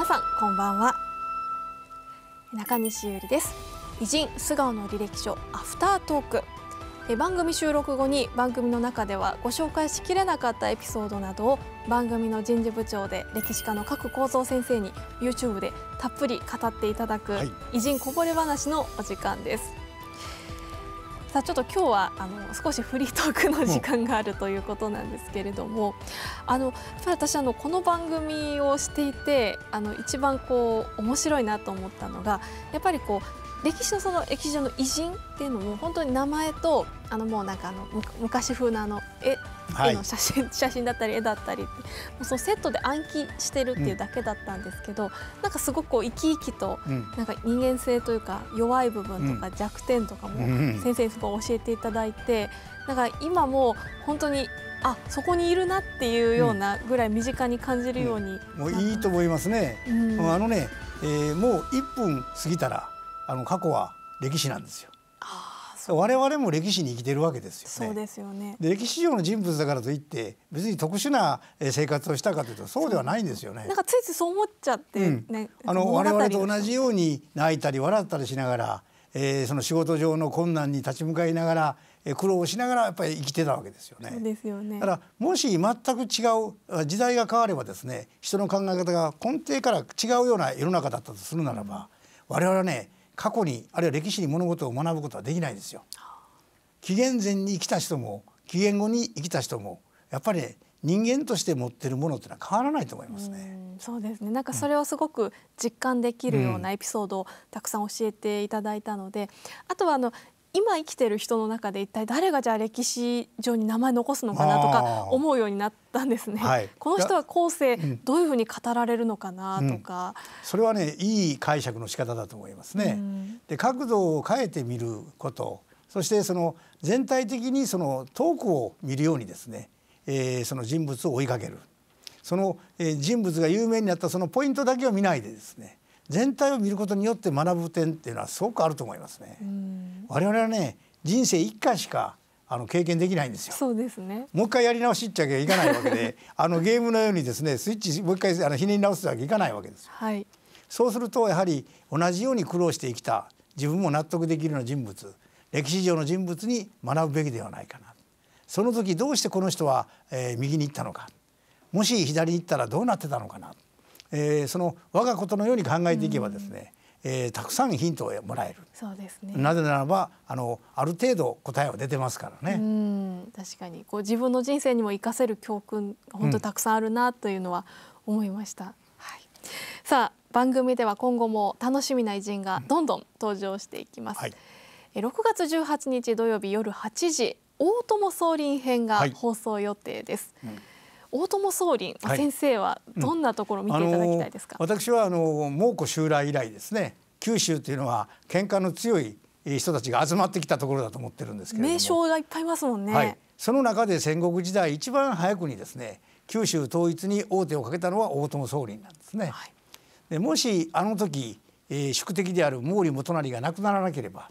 皆さんこんばんは中西ゆりです偉人素顔の履歴書アフタートークえ番組収録後に番組の中ではご紹介しきれなかったエピソードなどを番組の人事部長で歴史家の各幸三先生に YouTube でたっぷり語っていただく、偉人こぼれ話のお時間ですさあちょっと今日はあの少しフリートークの時間があるということなんですけれども、あの私あのこの番組をしていてあの一番こう面白いなと思ったのがやっぱりこう歴史のその歴史の偉人っていうのも本当に名前とあのもうなんかあの昔風なあの絵,、絵の写真、写真だったり絵だったりもうそのセットで暗記してるっていうだけだったんですけど、うん、なんかすごくこう生き生きと、うん、なんか人間性というか弱い部分とか弱点とかも先生にすごい教えていただいて、うん、なんか今も本当にあそこにいるなっていうようなぐらい身近に感じるように、もういいと思いますね。あのね、えー、もう一分過ぎたらあの過去は歴史なんですよ。我々も歴史に生きてるわけですよね。そうですよね歴史上の人物だからといって別に特殊な生活をしたかというとそうではないんですよね。なんかついついそう思っちゃってね、ね、うん、あの我々と同じように泣いたり笑ったりしながら、えー、その仕事上の困難に立ち向かいながら、えー、苦労をしながらやっぱり生きてたわけですよね。そうですよねだからもし全く違う時代が変わればですね人の考え方が根底から違うような世の中だったとするならば、うん、我々はね過去にあるいは歴史に物事を学ぶことはできないですよ。紀元前に生きた人も紀元後に生きた人もやっぱり、ね、人間として持ってるものってのは変わらないと思いますね。うそうですね。なんかそれをすごく実感できるようなエピソードをたくさん教えていただいたので、うん、あとはあの今生きてる人の中で一体誰がじゃあ歴史上に名前残すのかなとか思うようになったんですね。はい、この人は後世どういうふうに語られるのかなとか、うん、それはねいい解釈の仕方だと思いますね。うん、で角度を変えてみることそしてその全体的にその遠くを見るようにですね、えー、その人物を追いかけるその、えー、人物が有名になったそのポイントだけを見ないでですね全体を見ることによって学ぶ点っていうのはすごくあると思いますね。我々はね人生一回しかあの経験できないんですよ。そうですね。もう一回やり直しっちゃいかないわけで、あのゲームのようにですね、スイッチもう一回あのひねり直すわけいかないわけです。はい。そうするとやはり同じように苦労してきた自分も納得できるような人物、歴史上の人物に学ぶべきではないかな。その時どうしてこの人は、えー、右に行ったのか、もし左に行ったらどうなってたのかな。えー、その我がことのように考えていけばですね、うん、えー、たくさんヒントをもらえるそうですねなぜならばあのある程度答えは出てますからねうん確かにこう自分の人生にも生かせる教訓本当たくさんあるなというのは思いました、うん、はい、さあ番組では今後も楽しみな偉人がどんどん登場していきます、うんはい、6月18日土曜日夜8時大友総輪編が放送予定です、うん大友総理、はい、先生はどんなところを見ていただきたいですか、うん、私はあの蒙古襲来以来ですね九州というのは喧嘩の強い人たちが集まってきたところだと思ってるんですけれども名称がいっぱいいますもんね、はい、その中で戦国時代一番早くにですね九州統一に王手をかけたのは大友総理なんですね、はい、でもしあの時、えー、宿敵である毛利元就が亡くならなければ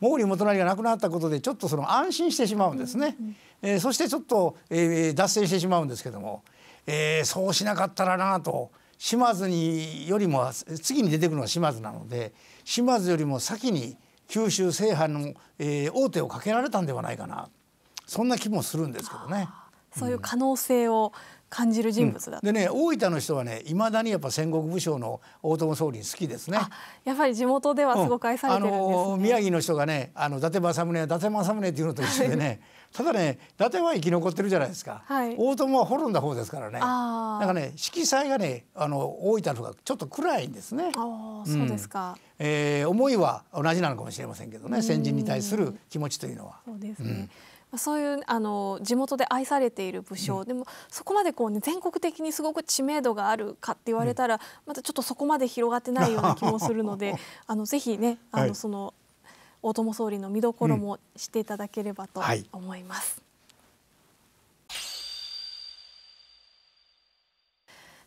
毛利元就が亡くなったことでちょっとその安心してしまうんですね、えー、そしてちょっと、えー、脱線してしまうんですけども、えー、そうしなかったらなと島津によりも次に出てくるのは島津なので島津よりも先に九州制覇の、えー、大手をかけられたんではないかなそんな気もするんですけどね。そういう可能性を、うん感じる人物だ、うん、でね大分の人はねいまだにやっぱ戦国武将の大友総理好きですねやっぱり地元ではすごく愛されてるんです、ねうん、あの宮城の人がねあの伊達政宗伊達政宗っていうのと一緒でねただね伊達は生き残ってるじゃないですか、はい、大友は滅んだ方ですからねなんかね色彩がねあの大分の方がちょっと暗いんですねあ、うん、そうですか、えー、思いは同じなのかもしれませんけどね先人に対する気持ちというのはそうですね、そういうあの地元で愛されている武将、うん、でもそこまでこう、ね、全国的にすごく知名度があるかって言われたら、うん、またちょっとそこまで広がってないような気もするので あのぜひねあの、はい、その大友総理の見どころもしていただければと思います。はい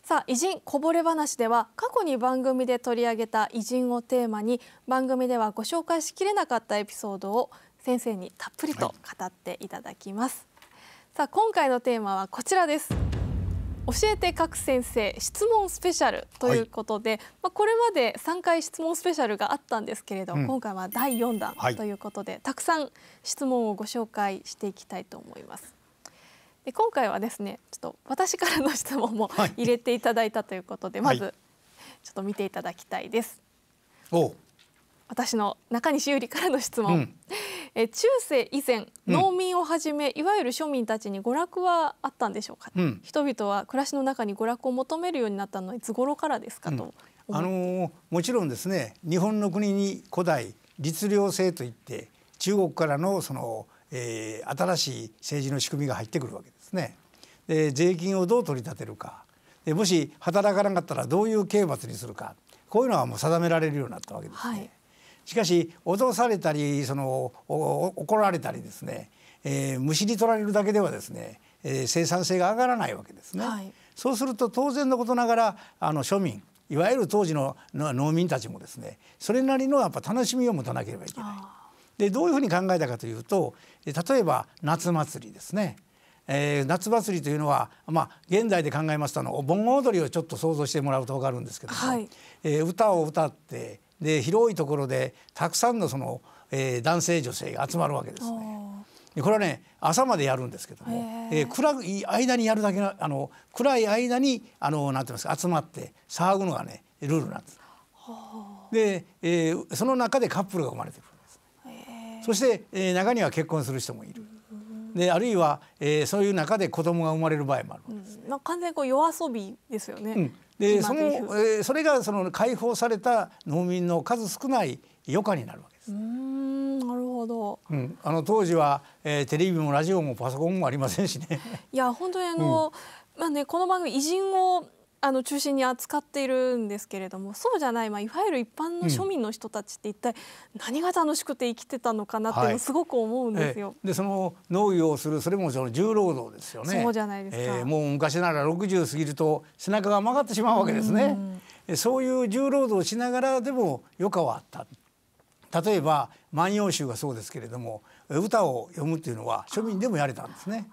さあ偉人こぼれ話では過去に番組で取り上げた偉人をテーマに番組ではご紹介しきれなかったエピソードを先生にたっぷりと語っていただきます、はい、さあ今回のテーマはこちらです教えて各先生質問スペシャルということで、はい、まあ、これまで3回質問スペシャルがあったんですけれど、うん、今回は第4弾ということで、はい、たくさん質問をご紹介していきたいと思いますで今回はですねちょっと私からの質問も入れていただいたということで、まずちょっと見ていただきたいです私の中西優里からの質問、うんえ中世以前農民をはじめ、うん、いわゆる庶民たちに娯楽はあったんでしょうか、うん、人々は暮らしの中に娯楽を求めるようになったのはいつ頃からですかと、うん、あのー、もちろんですね日本の国に古代律令制といって中国からのその、えー、新しい政治の仕組みが入ってくるわけですね。で税金をどう取り立てるかでもし働かなかったらどういう刑罰にするかこういうのはもう定められるようになったわけですね。はいしかし脅されたりその怒られたりですね、えー、むしり取られるだけではですね、えー、生産性が上がらないわけですね。はい、そうすると当然のことながらあの庶民いわゆる当時の農民たちもですねそれなりのやっぱ楽しみを持たなければいけない。でどういうふうに考えたかというと例えば夏祭りですね。えー、夏祭りというのは、まあ、現代で考えますとあの盆踊りをちょっと想像してもらうと分かるんですけども、はい、えー、歌を歌って、で広いところでたくさんのその、えー、男性女性が集まるわけですね。これはね朝までやるんですけども、えー、暗い間にやるだけのあの暗い間にあのなんてますか集まって騒ぐのがねルールなんです。で、えー、その中でカップルが生まれてくるんです。そして、えー、中には結婚する人もいる。であるいは、えー、そういう中で子供が生まれる場合もあるわけです、うん、完全にこう夜遊びですよね。うん、でその、えー、それがその解放された農民の数少ない余暇になるわけです。うんなるほど、うん、あの当時は、えー、テレビもラジオもパソコンもありませんしね。いや本当にあの、うん、まあねこの番組偉人をあの中心に扱っているんですけれどもそうじゃない、まあ、いわゆる一般の庶民の人たちって一体何が楽しくて生きてたのかなってすごく思うんですよ。はいでその農業をするそれもその重労働ですよね。そうじゃないですか、えー、もう昔なら60過ぎると背中が曲がってしまうわけですね。うそういう重労働をしながらでも余暇はあった例えば「万葉集」がそうですけれども歌を読むっていうのは庶民でもやれたんですね。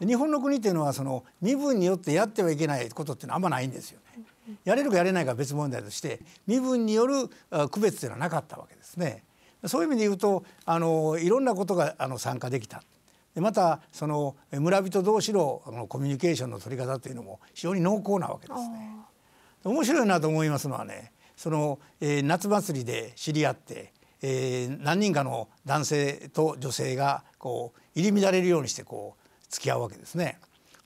日本の国っていうのはその身分によってやってはいけないことっていうのはあんまないんですよね。やれるかやれないか別問題として身分による区別というのはなかったわけですね。そういう意味で言うとあのいろんなことがあの参加できた。でまたその村人同士ののコミュニケーションの取り方というのも非常に濃厚なわけですね。面白いなと思いますのはねその、えー、夏祭りで知り合って、えー、何人かの男性と女性がこう入り乱れるようにしてこう付き合うわけですね。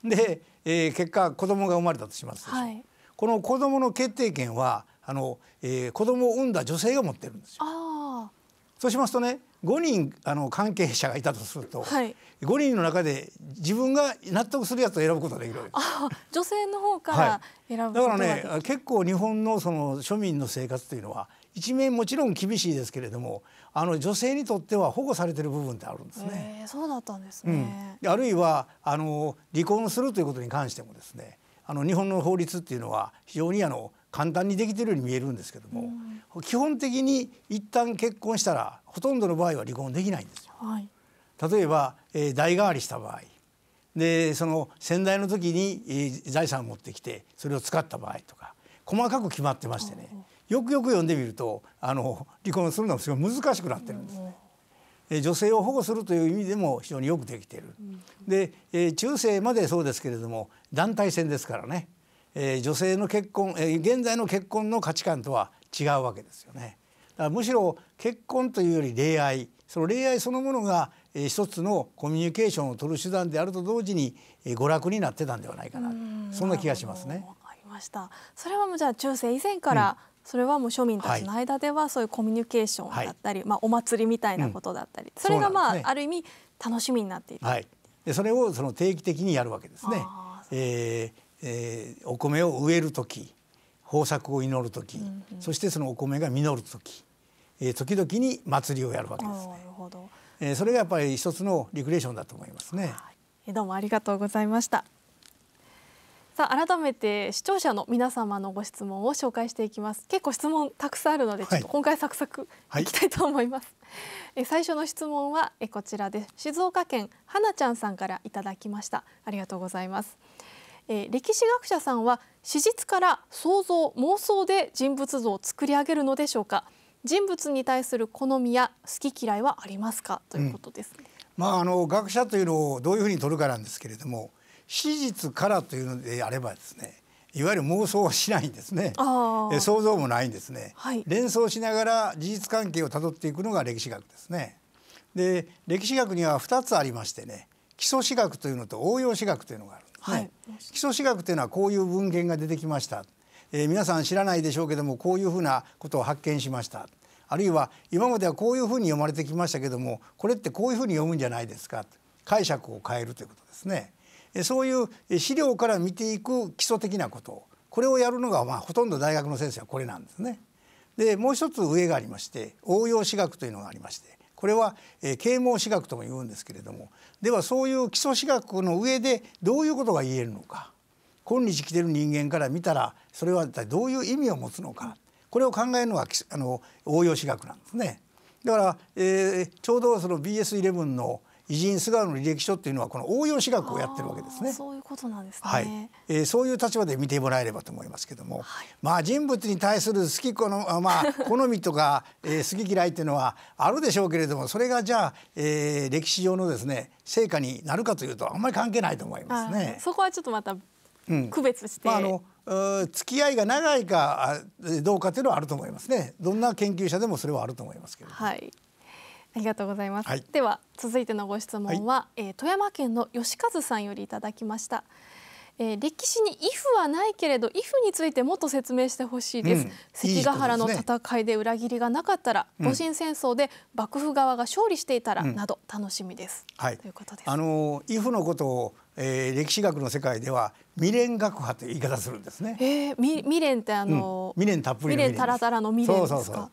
で、えー、結果子供が生まれたとしますでしょ、はい、この子供の決定権はあの、えー、子供を産んだ女性が持ってるんですよ。そうしますとね5人あの関係者がいたとすると、はい、5人の中で自分が納得するやつを選ぶことができるわけです。女性の方から選ぶ、はい、だからね結構日本のその庶民の生活というのは一面もちろん厳しいですけれどもあの女性にとっては保護されてる部分ってあるんですね。そうだったんですね、うん、あるいはあの離婚するということに関してもですねあの日本の法律っていうのは非常にあの簡単にできてるように見えるんですけども、うん、基本的に一旦結婚したらほとんどの場合は離婚できないんですよ。はい、例えば、えー、代替わりした場合でその先代の時に、え財産を持ってきてそれを使った場合とか細かく決まってましてね。よくよく読んでみるとあの離婚するのはすごい難しくなってるんですね。女性を保護するという意味でも非常によくできている。で、え中世までそうですけれども団体戦ですからね、え女性の結婚、え現在の結婚の価値観とは違うわけですよね。だからむしろ結婚というより恋愛その恋愛そのものが、え一つのコミュニケーションを取る手段であると同時に、え娯楽になってたんではないかなそんな気がしますね。わかりました。それはもうじゃあ中世以前から、うんそれはもう庶民たちの間ではそういうコミュニケーションだったり、はい、まあ、お祭りみたいなことだったり、うん、それがまあ、ね、ある意味楽しみになっている、はい、でそれをその定期的にやるわけですね。えーえー、お米を植える時豊作を祈る時、うんうん、そしてそのお米が実る時、えー、時々に祭りをやるわけですね。えそれがやっぱり一つのリクレーションだと思いますね。どうもありがとうございました。さあ改めて視聴者の皆様のご質問を紹介していきます結構質問たくさんあるのでちょっと今回サクサクいきたいと思います、はいえ最初の質問はえこちらです静岡県はなちゃんさんからいただきましたありがとうございますえ歴史学者さんは史実から想像妄想で人物像を作り上げるのでしょうか人物に対する好みや好き嫌いはありますかということです、ねうん、まああの学者というのをどういうふうに取るかなんですけれども史実からというのであればですねいわゆる妄想はしないんですね想像もないんですね、はい、連想しながら事実関係をたどっていくのが歴史学ですねで歴史学には2つありましてね基礎史学というのと応用史学というのがあるんですね、はい、基礎史学というのはこういう文献が出てきました、えー、皆さん知らないでしょうけどもこういうふうなことを発見しましたあるいは今まではこういうふうに読まれてきましたけどもこれってこういうふうに読むんじゃないですか解釈を変えるということですねそういう資料から見ていく基礎的なことこれをやるのがまあほとんど大学の先生はこれなんですね。でもう一つ上がありまして応用私学というのがありましてこれは、えー、啓蒙私学とも言うんですけれどもではそういう基礎私学の上でどういうことが言えるのか今日来てる人間から見たらそれは一体どういう意味を持つのかこれを考えるのがあの応用私学なんですね。だから、えー、ちょうどその BS11 の偉人菅野履歴書っていうのはこの応用史学をやってるわけですね。そういうことなんですね。はい、えー、そういう立場で見てもらえればと思いますけども、はい、まあ人物に対する好きこの まあ好みとか、えー、好き嫌いっていうのはあるでしょうけれども、それがじゃあ、えー、歴史上のですね成果になるかというとあんまり関係ないと思いますね。そこはちょっとまた区別して、うん、まああの付き合いが長いかどうかというのはあると思いますね。どんな研究者でもそれはあると思いますけども。はい。ありがとうございます、はい、では続いてのご質問は、はい、えー、富山県の吉和さんよりいただきました、えー、歴史に「イフ」はないけれど「イフ」についてもっと説明してほしいです、うん、関ヶ原の戦いで裏切りがなかったら戊辰、ね、戦争で幕府側が勝利していたら、うん、など楽しみです、はい、ということです。あのイフのことをえー、歴史学の世界では未練学派という言い方するんですね。えー、み未練ってあの、うん、未練たっぷり未練タラタラの未練そうそうそう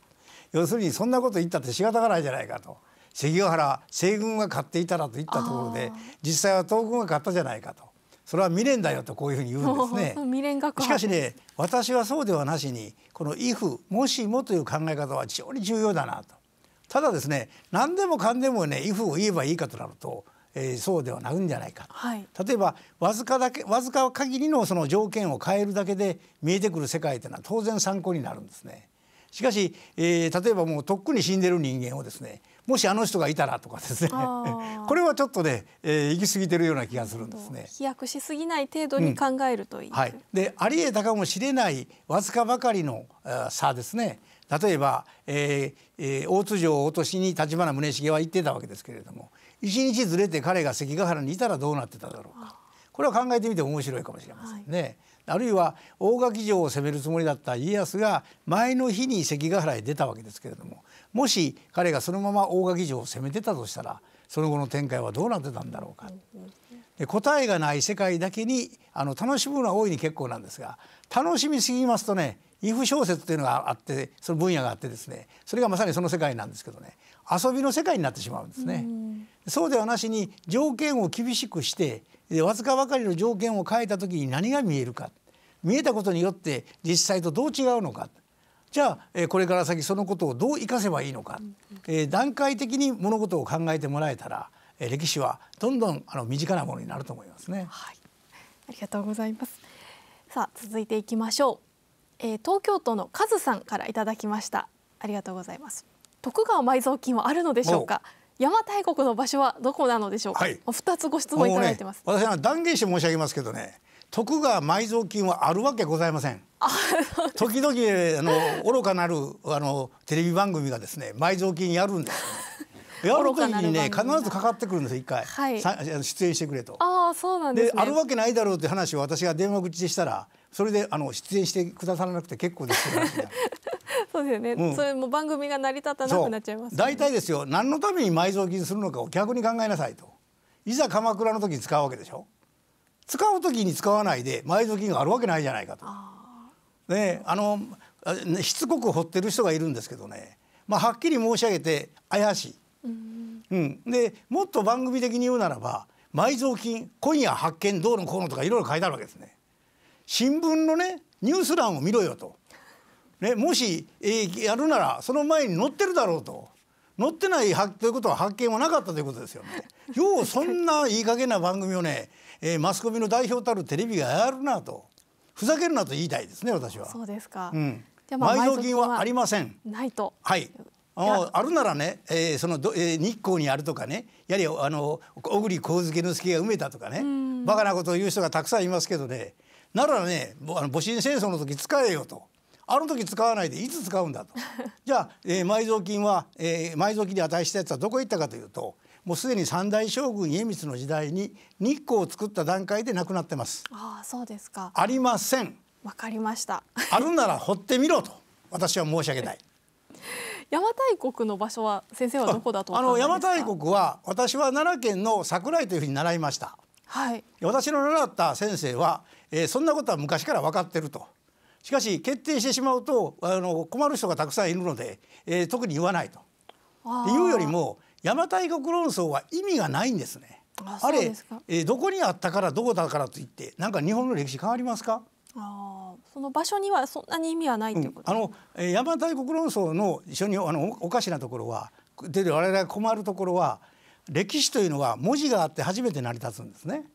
要するにそんなこと言ったって仕方がないじゃないかと関ヶ原西軍が勝っていたらと言ったところで実際は東軍が勝ったじゃないかとそれは未練だよとこういうふうに言うん ですね。しかしね私はそうではなしにこの「if もしも」という考え方は非常に重要だなと。ただですね何でもかんでもね「if を言えばいいかとなるとえー、そうではないんじゃないか、はい、例えばわずかだけわずか限りのその条件を変えるだけで見えてくる世界というのは当然参考になるんですね。しかし、えー、例えばもうとっくに死んでる人間をですねもしあの人がいたらとかですね これはちょっとね、えー、行き過ぎてるような気がするんですね飛躍しすぎない程度に考えるといい、うん、はい、でありえたかもしれないわずかばかりの差ですね例えば、えーえー、大津城を落としに立花宗茂は言ってたわけですけれども一日ずれて彼が関ヶ原にいたらどうなってただろうか、これは考えてみて面白いかもしれませんね。はいあるいは大垣城を攻めるつもりだった家康が前の日に関ヶ原へ出たわけですけれどももし彼がそのまま大垣城を攻めてたとしたらその後の展開はどうなってたんだろうか。で答えがない世界だけにあの楽しむのは大いに結構なんですが楽しみすぎますとね威フ小説というのがあってその分野があってですねそれがまさにその世界なんですけどね遊びの世界になってしまうんですね。そうではなしに条件を厳しくしてわずかばかりの条件を変えた時に何が見えるか見えたことによって実際とどう違うのかじゃあこれから先そのことをどう生かせばいいのか、え、う段階的に物事を考えてもらえたら歴史はどんどんあの身近なものになると思いますね。はい、ありがとうございます。さあ続いていきましょう。えー、東京都のカズさんからいただきました。ありがとうございます。徳川埋蔵金はあるのでしょうか。邪馬台国の場所はどこなのでしょうか、はい、つご質問いただいてます、ね、私は断言して申し上げますけどね徳川埋蔵金はあるわけございません時々あの愚かなるあのテレビ番組がですね埋蔵金やるんです、ね、やる時にね必ずかかってくるんです一回、はい、出演してくれとああそうなんです、ね、あるわけないだろうって話を私が電話口でしたらそれであの出演してくださらなくて結構ですそうですよね、うん、それも番組が成り立たなくなっちゃいます、ね、大体ですよ何のために埋蔵金するのかを逆に考えなさいといざ鎌倉の時に使うわけでしょ使う時に使わないで埋蔵金があるわけないじゃないかと。ね、あのしつこく掘ってる人がいるんですけどね、まあ、はっきり申し上げて怪しい。うん、うん、でもっと番組的に言うならば埋蔵金今夜発見どうのこうのとかいろいろ書いてあるわけですね。新聞のねニュース欄を見ろよとね、もし、えー、やるならその前に乗ってるだろうと乗ってないということは発見はなかったということですよね。ようそんないい加減な番組をね、えー、マスコミの代表たるテレビがやるなとふざけるなと言いたいですね私は。そうですか、うん、あ、埋蔵金はありません。ないとはいああるならね、えーそのえー、日光にあるとかねやはりあの小栗浩月之助が埋めたとかねバカなことを言う人がたくさんいますけどねならねあの戊辰戦争の時使えよと。あの時使わないでいつ使うんだと じゃあ、えー、埋蔵金は、えー、埋蔵金に値したやつはどこへ行ったかというともうすでに三大将軍家光の時代に日光を作った段階でなくなってますああそうですかありませんわかりましたあるなら掘ってみろと私は申し上げない 邪馬台国の場所は先生はどこだとあの邪馬台国は私は奈良県の桜井というふうに習いましたはい私の習った先生は、えー、そんなことは昔から分かってるとしかし決定してしまうとあの困る人がたくさんいるので、えー、特に言わないと。っていうよりも邪馬台国論争は意味がないんですね。ああれえー、どこにあったからどこだからといってなんか日本の歴史変わりますかあその場所にはそんなに意味はないということ、うん、あの、え邪馬台国論争の一緒にあのおかしなところは出で我々が困るところは歴史というのは文字があって初めて成り立つんですね。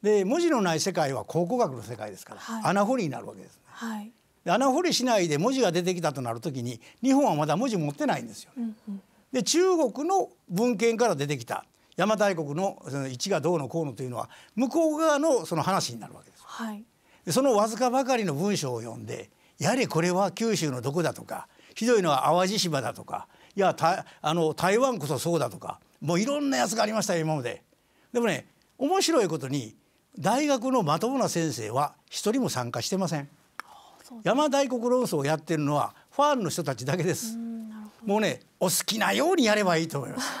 で文字のない世界は考古学の世界ですから、はい、穴掘りになるわけです、はい、穴掘りしないで文字が出てきたとなるときに日本はまだ文字持ってないんですよ、ねうんうん、で中国の文献から出てきた邪馬台国のその一がどうのこうのというのは向こう側のその話になるわけです。はい、そのわずかばかりの文章を読んでやはりこれは九州のどこだとかひどいのは淡路島だとかいやあの台湾こそそうだとかもういろんなやつがありましたよ今まで。でもね面白いことに大学のまともな先生は一人も参加してません。山大国論争をやってるのはファンの人たちだけです。もうねお好きなようにやればいいと思います。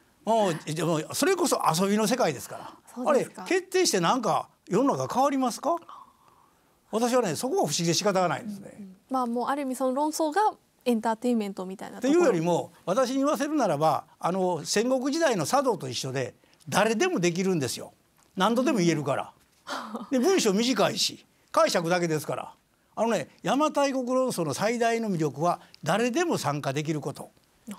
もうでも、それこそ遊びの世界ですからあれ決定してなんか世の中変わりますか私はねそこは不思議で仕方がないですね、うんうん、まあもうある意味その論争がエンターテインメントみたいなというよりも私に言わせるならばあの戦国時代の茶道と一緒で誰でもできるんですよ何度でも言えるから、で文章短いし解釈だけですからあのね邪馬台国論争の最大の魅力は誰でも参加できること。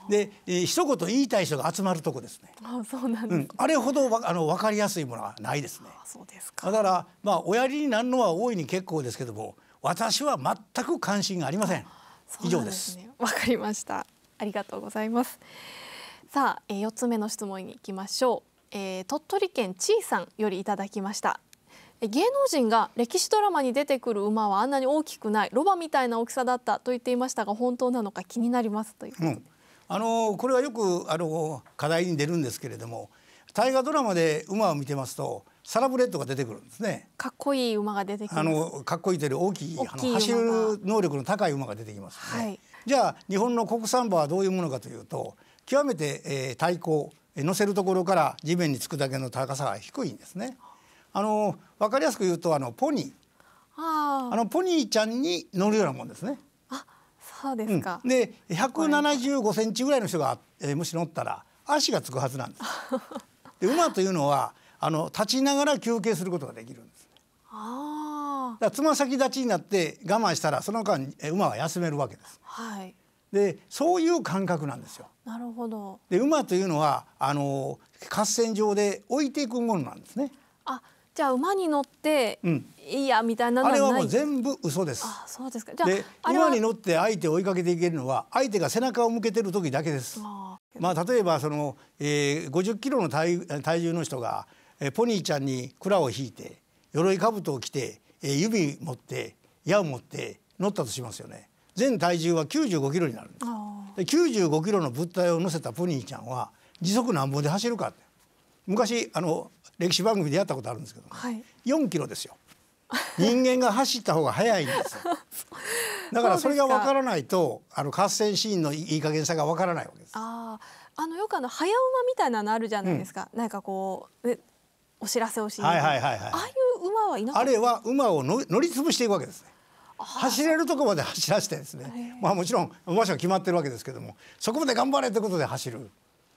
で、えー、一言言いたい人が集まるとこですね。あ、そうなん、ねうん、あれほどわあのわかりやすいものはないですね。あそうですか。だからまあおやりになるのは大いに結構ですけども、私は全く関心がありません。んね、以上です。わかりました。ありがとうございます。さあ、四、えー、つ目の質問に行きましょう。えー、鳥取県ちいさんよりいただきました。芸能人が歴史ドラマに出てくる馬はあんなに大きくないロバみたいな大きさだったと言っていましたが本当なのか気になりますというこうん、あのこれはよくあの課題に出るんですけれども大河ドラマで馬を見てますとサラブレッドが出てくるんですねかっこいい馬が出てきますあのかっこいいというより大きいあの走る能力の高い馬が出てきます、ね、はい、じゃあ日本の国産馬はどういうものかというと極めて、えー、対抗乗せるところから地面につくだけの高さが低いんですね。あの分かりやすく言うとあのポニーあのポニーちゃんに乗るようなもんですね。あそうですか、うん、で175センチぐらいの人が、えー、もし乗ったら足がつくはずなんです。で馬というのはあの立ちながら休憩することができるんです。あだつま先立ちになって我慢したらその間馬は休めるわけです。はい、でそういう感覚なんですよ。なるほどで馬というのはあの合戦場で置いていくものなんですね。あじゃあ馬に乗ってういいやみたいなのはあれはもう全部嘘です。あそうですか。じゃあ馬に乗って相手を追いかけていけるのは相手が背中を向けてる時だけです。あまあ例えばその、えー、50キロの体体重の人が、えー、ポニーちゃんに鞍を引いて鎧兜を着て、えー、指持って矢を持って乗ったとしますよね。全体重は95キロになるんです。で95キロの物体を乗せたポニーちゃんは時速何本で走るかって。昔あの歴史番組でやったことあるんですけど、はい、4キロですよ人間が走った方が早いんです だからそれがわからないとあの合戦シーンのいい加減さがわからないわけですああのよくあの早馬みたいなのあるじゃないですか、うん、なんかこうお知らせをしに、はいはいはいああいう馬はいなあれは馬をの乗り潰していくわけですね走れるとこまで走らせてですね、まあ、もちろん馬車が決まってるわけですけどもそこまで頑張れということで走る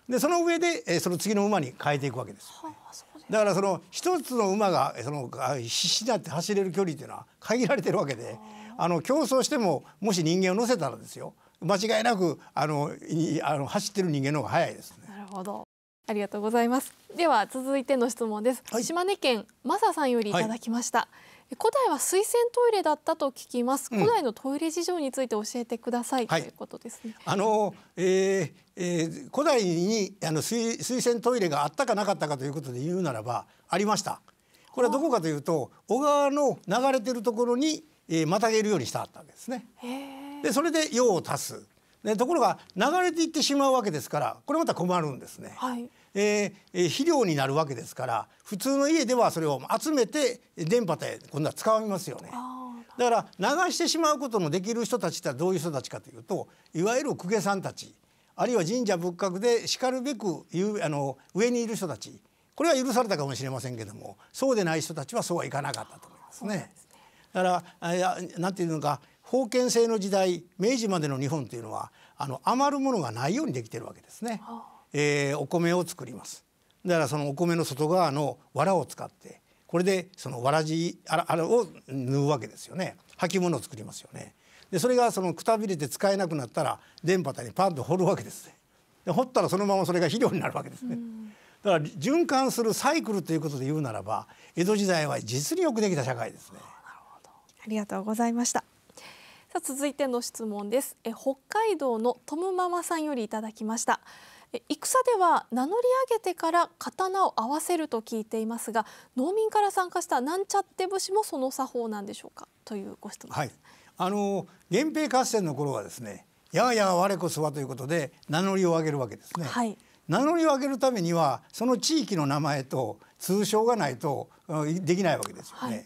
でその上で、えー、その次の馬に変えていくわけです、ね、はあそうだからその一つの馬がその必死になって走れる距離っていうのは限られてるわけであの競争してももし人間を乗せたらですよ間違いなくあのいあの走ってる人間の方が速いです、ね、なるほどありがとうございますでは続いての質問です、はい、島根県マサさんよりいただきました、はい古代は水洗トイレだったと聞きます。古代のトイレ事情について教えてください、うん、ということですね。あの、えーえー、古代にあの水水洗トイレがあったかなかったかということで言うならばありました。これはどこかというと小川の流れてるところに、えー、またげるようにしたったんですね。でそれで用を足す。でところが流れていってしまうわけですからこれまた困るんですね。はい、えー、肥料になるわけですから普通の家ではそれを集めて電波で今度は使いますよね。だから流してしまうことのできる人たちってどういう人たちかというといわゆる公家さんたちあるいは神社仏閣でしかるべくあの上にいる人たちこれは許されたかもしれませんけどもそうでない人たちはそうはいかなかったと思いますね。だから何て言うのか封建制の時代明治までの日本というのはあの余るものがないようにできてるわけですね。はあえー、お米を作りますだからそのお米の外側の藁を使ってこれでそのわらじあれを縫うわけですよね履物を作りますよねでそれがそのくたびれて使えなくなったら電波たにパンと掘るわけですねで掘ったらそのままそれが肥料になるわけですね、だから循環するサイクルということで言うならば江戸時代は実によくできた社会ですねありがとうございましたさあ続いての質問ですえ北海道のトムママさんよりいただきました戦では名乗り上げてから刀を合わせると聞いていますが農民から参加したなんちゃって武士もその作法なんでしょうかというご質問です。はい、あの源平合戦の頃はですねやあやあ我こそはということで名乗りを上げるわけですね、はい、名乗りを上げるためにはその地域の名前と通称がないとできないわけですよね、は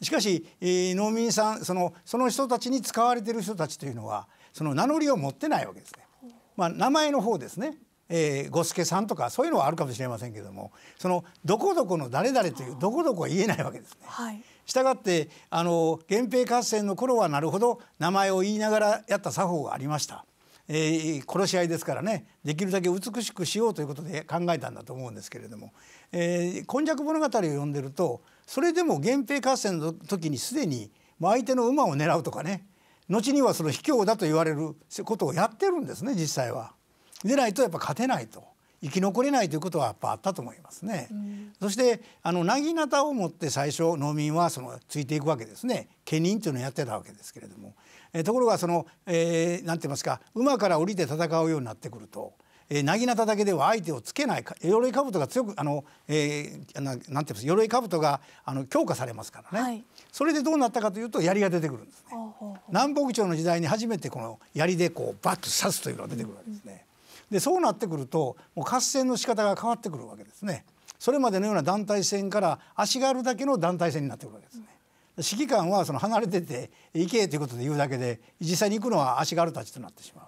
い、しかし、えー、農民さんそのその人たちに使われている人たちというのはその名乗りを持ってないわけですねまあ名前の方ですねえ五助さんとかそういうのはあるかもしれませんけどもそのどこどこの誰々というどこどこは言えないわけですね。はい、したがってあの源平合戦の頃はなるほど名前を言いながらやった作法がありました。えー、殺し合いですからねできるだけ美しくしようということで考えたんだと思うんですけれども「えー、今昔物語」を読んでるとそれでも源平合戦の時にすでに相手の馬を狙うとかね後にはその卑怯だと言われることをやってるんですね実際は。でないとやっぱ勝てないと。生き残れないということはやっぱあったと思いますね、うん、そしてあのなぎなたを持って最初農民はそのついていくわけですね家人というのをやってたわけですけれども、えー、ところがその、えー、なんて言いますか馬から降りて戦うようになってくると。えなぎなただけでは相手をつけない鎧兜が強くあの、えー、なんて言うんです鎧兜があの強化されますからね、はい、それでどうなったかというと槍が出てくるんですね南北朝の時代に初めてこの槍でこうバッと刺すというのが出てくるわけですね、うんでそうなってくるともう合戦の仕方が変わってくるわけですね。それまでのような団体戦から足軽だけの団体戦になってくるわけですね。指揮官はその離れてて行けということで言うだけで実際に行くのは足軽あたちとなってしまう。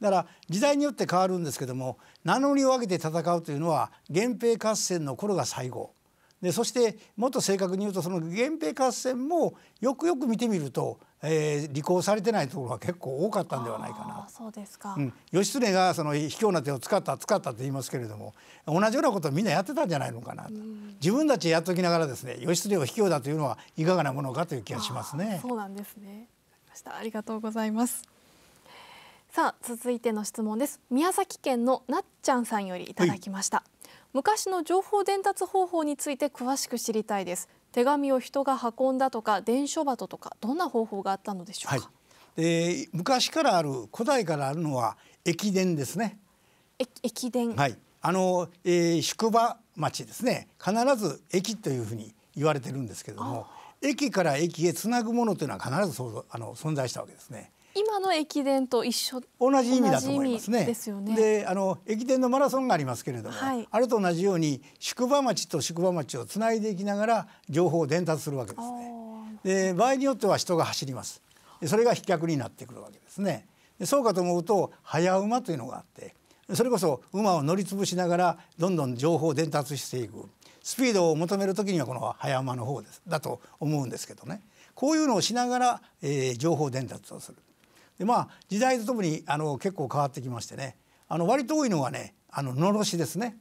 だから時代によって変わるんですけども名乗りを上げて戦うというのは源平合戦の頃が最後でそしてもっと正確に言うとその源平合戦もよくよく見てみるとえー、履行されてないところは結構多かったんではないかなそうですか、うん、義経がその卑怯な手を使った使ったと言いますけれども同じようなことをみんなやってたんじゃないのかなうん、自分たちやっときながらですね義経を卑怯だというのはいかがなものかという気がしますねそうなんですねましたありがとうございますさあ続いての質問です宮崎県のなっちゃんさんよりいただきました、はい、昔の情報伝達方法について詳しく知りたいです手紙を人が運んだとか伝書鳩とかどんな方法があったのでしょうか、はい、えー、昔からある古代からあるのは駅伝ですね駅伝はいあの、えー、宿場町ですね必ず駅というふうに言われてるんですけれども駅から駅へつなぐものというのは必ずあの存在したわけですね。今の駅伝と一緒同じ意味だと思いますね。ですよねであの駅伝のマラソンがありますけれども、はい、あれと同じように宿場町と宿場町をつないでいきながら情報を伝達するわけですね。で場合によっては人が走ります。それが飛脚になってくるわけですね。そうかと思うと早馬というのがあってそれこそ馬を乗り潰しながらどんどん情報を伝達していくスピードを求める時にはこの早馬の方ですだと思うんですけどねこういうのをしながら、えー、情報伝達をする。でまあ時代とともにあの結構変わってきましてねあの割と多いのはねあののろしですね。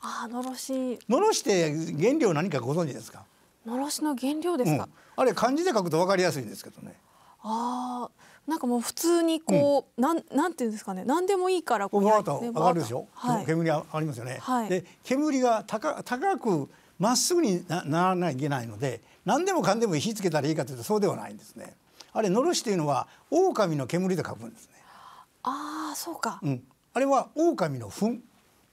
あのろし。のろしって原料何かご存知ですか。のろしの原料ですか。うん、あれ漢字で書くとわかりやすいんですけどね。ああ、なんかもう普通にこう、うん、なんなんていうんですかね、何でもいいからこう、ね。わかるでしょ。はい、煙ありますよね。はい、で煙が高高くまっすぐになならないゃいけないので、何でもかんでも火つけたらいいかというとそうではないんですね。あれのろしというのは狼の煙で書くんですね。ああそうか。うん、あれは狼の糞。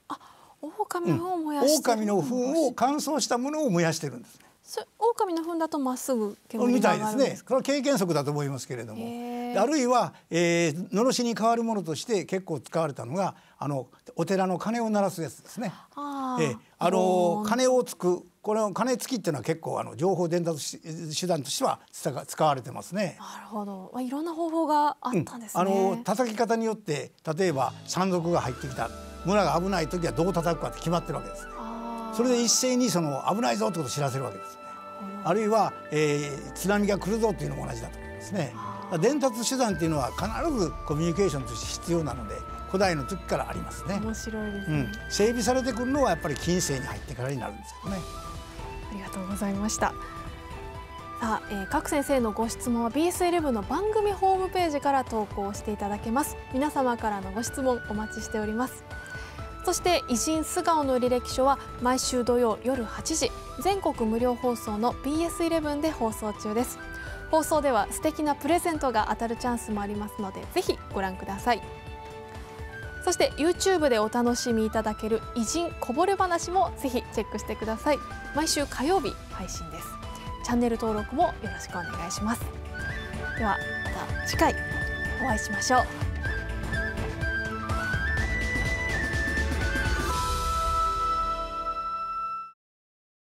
あ、狼の糞を燃やしてうん、狼の糞を乾燥したものを燃やしてるんです、ね。そ狼の糞だとまっすぐ煙が上がるんですか。みたいですね。これは経験則だと思いますけれども。あるいは、えー、のろしに代わるものとして結構使われたのがあのお寺の鐘を鳴らすやつですね。あえー、あの鐘をつくこれを鐘つきっていうのは結構あの情報伝達手段としては使われてますね。なるほど。まあいろんな方法があったんです、ねうん、あの叩き方によって例えば山賊が入ってきた村が危ない時はどう叩くかって決まってるわけです、ね。それで一斉にその危ないぞってことを知らせるわけです、ね。あるいは、えー、津波が来るぞっていうのも同じだと思いますね。伝達手段っていうのは必ずコミュニケーションとして必要なので古代の時からありますね面白いです、ねうん、整備されてくるのはやっぱり近世に入ってからになるんですよねありがとうございましたさあ、えー、各先生のご質問は BS11 の番組ホームページから投稿していただけます皆様からのご質問お待ちしておりますそして偉人素顔の履歴書は毎週土曜夜8時全国無料放送の BS11 で放送中です放送では素敵なプレゼントが当たるチャンスもありますのでぜひご覧くださいそして YouTube でお楽しみいただける偉人こぼれ話もぜひチェックしてください毎週火曜日配信ですチャンネル登録もよろしくお願いしますではまた次回お会いしましょう